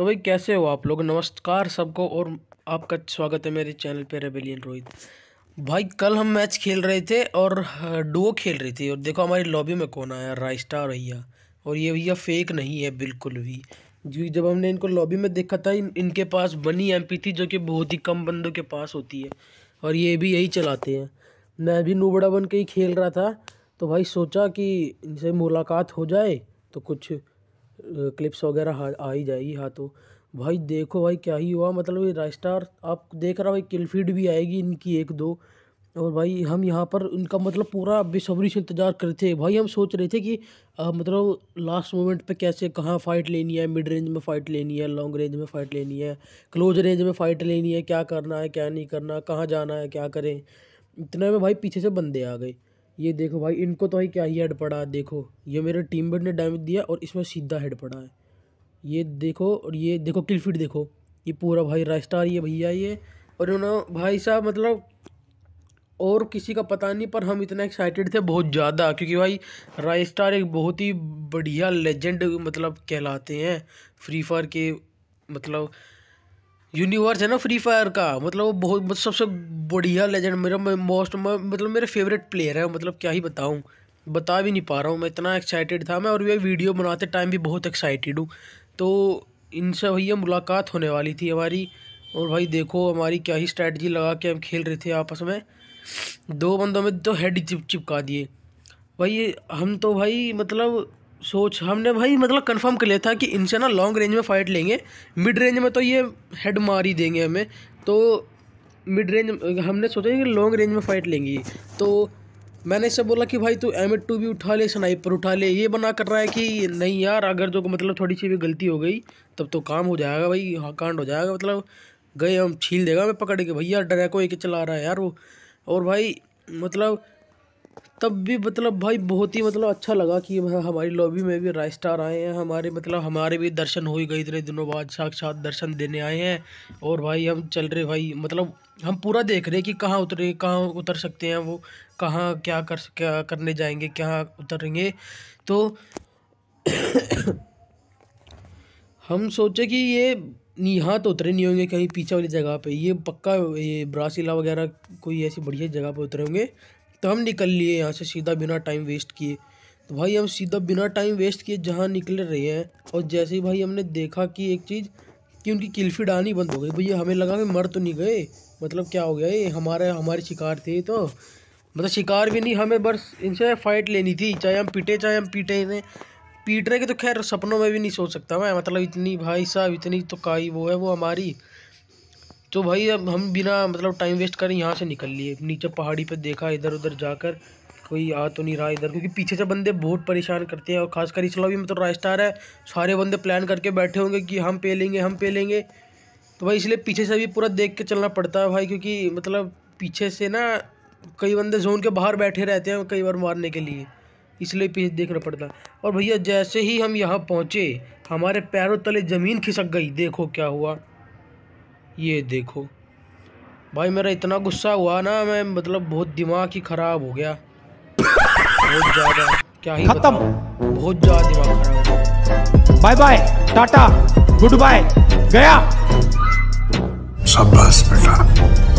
तो भाई कैसे हो आप लोग नमस्कार सबको और आपका स्वागत है मेरे चैनल पे रेबेलियन रोहित भाई कल हम मैच खेल रहे थे और डुओ हाँ, खेल रही थी और देखो हमारी लॉबी में कौन आया राइस्टा भैया और ये भैया फेक नहीं है बिल्कुल भी जी जब हमने इनको लॉबी में देखा था इन, इनके पास बनी एम थी जो कि बहुत ही कम बंदों के पास होती है और ये भी यही चलाते हैं मैं भी नूबड़ा बन के ही खेल रहा था तो भाई सोचा कि इनसे मुलाकात हो जाए तो कुछ क्लिप्स वगैरह आ ही जाएगी हाथों भाई देखो भाई क्या ही हुआ मतलब ये राइस्टार आप देख रहा भाई किल फीड भी आएगी इनकी एक दो और भाई हम यहाँ पर इनका मतलब पूरा बेसब्री से इंतज़ार रहे थे भाई हम सोच रहे थे कि आ, मतलब लास्ट मोमेंट पे कैसे कहाँ फ़ाइट लेनी है मिड रेंज में फ़ाइट लेनी है लॉन्ग रेंज में फ़ाइट लेनी है क्लोज रेंज में फ़ाइट लेनी है क्या करना है क्या नहीं करना कहाँ जाना है क्या करें इतने में भाई पीछे से बंदे आ गए ये देखो भाई इनको तो भाई क्या ही हेड पड़ा है देखो ये मेरे टीम मेट ने डैमेज दिया और इसमें सीधा हेड पड़ा है ये देखो और ये देखो किल फिट देखो ये पूरा भाई रास्टार ये भैया ये और उन्होंने भाई साहब मतलब और किसी का पता नहीं पर हम इतना एक्साइटेड थे बहुत ज़्यादा क्योंकि भाई राय स्टार एक बहुत ही बढ़िया लेजेंड मतलब कहलाते हैं फ्री फायर के मतलब यूनिवर्स है ना फ्री फायर का मतलब वो बहुत मतलब सबसे बढ़िया लेजेंड मेरा मोस्ट मतलब मेरे फेवरेट प्लेयर है मतलब क्या ही बताऊँ बता भी नहीं पा रहा हूँ मैं इतना एक्साइटेड था मैं और ये वीडियो बनाते टाइम भी बहुत एक्साइटेड हूँ तो इनसे भैया मुलाकात होने वाली थी हमारी और भाई देखो हमारी क्या ही स्ट्रैटी लगा के हम खेल रहे थे आपस में दो बंदों में तो हेड चिप चिपका दिए भाई हम तो भाई मतलब सोच हमने भाई मतलब कंफर्म कर लिया था कि इनसे ना लॉन्ग रेंज में फ़ाइट लेंगे मिड रेंज में तो ये हेड मार ही देंगे हमें तो मिड रेंज हमने सोचा कि लॉन्ग रेंज में फ़ाइट लेंगी तो मैंने इससे बोला कि भाई तू एम टू भी उठा ले स्नाइपर उठा ले ये बना कर रहा है कि नहीं यार अगर जो तो मतलब थोड़ी सी भी गलती हो गई तब तो काम हो जाएगा भाई हाँ कांड हो जाएगा मतलब गए हम छील देगा मैं पकड़ के भैया डरेको एक चला रहा है यार वो और भाई मतलब तब भी मतलब भाई बहुत ही मतलब अच्छा लगा कि हमारी लॉबी में भी राइस स्टार आए हैं हमारे मतलब हमारे भी दर्शन हो ही गए इतने दिनों बाद साक्षात दर्शन देने आए हैं और भाई हम चल रहे भाई मतलब हम पूरा देख रहे कि कहाँ उतरे कहाँ उतर सकते हैं वो कहाँ क्या कर क्या करने जाएंगे कहाँ उतरेंगे तो हम सोचे कि ये यहाँ तो उतरे नहीं होंगे कहीं पीछे वाली जगह पे ये पक्का ये ब्रासिला वगैरह कोई ऐसी बढ़िया जगह पे उतरे होंगे तो हम निकल लिए यहाँ से सीधा बिना टाइम वेस्ट किए तो भाई हम सीधा बिना टाइम वेस्ट किए जहाँ निकल रहे हैं और जैसे ही भाई हमने देखा कि एक चीज़ कि उनकी किल्फी आनी बंद हो गई भैया हमें लगा कि मर तो नहीं गए मतलब क्या हो गया ये हमारे हमारे शिकार थे तो मतलब शिकार भी नहीं हमें बस इनसे फाइट लेनी थी चाहे हम पीटे चाहे हम पीटे इन्हें रहे के तो खैर सपनों में भी नहीं सोच सकता मैं मतलब इतनी भाई साहब इतनी तो काई वो है वो हमारी तो भाई अब हम बिना मतलब टाइम वेस्ट करें यहाँ से निकल लिए नीचे पहाड़ी पर देखा इधर उधर जाकर कोई आ तो नहीं रहा इधर क्योंकि पीछे से बंदे बहुत परेशान करते हैं और खासकर इसलिए भी मतलब स्टार है सारे बंदे प्लान करके बैठे होंगे कि हम पे लेंगे हम पे लेंगे तो भाई इसलिए पीछे से भी पूरा देख के चलना पड़ता है भाई क्योंकि मतलब पीछे से ना कई बंदे जोन के बाहर बैठे रहते हैं कई बार मारने के लिए इसलिए पीछे देखना पड़ता और भैया जैसे ही हम यहाँ पहुँचे हमारे पैरों तले ज़मीन खिसक गई देखो क्या हुआ ये देखो भाई मेरा इतना गुस्सा हुआ ना मैं मतलब बहुत दिमाग ही ख़राब हो गया बहुत ज़्यादा क्या ही खत्म बहुत ज़्यादा दिमाग खराब बाय बाय टाटा गुड बाय गया बेटा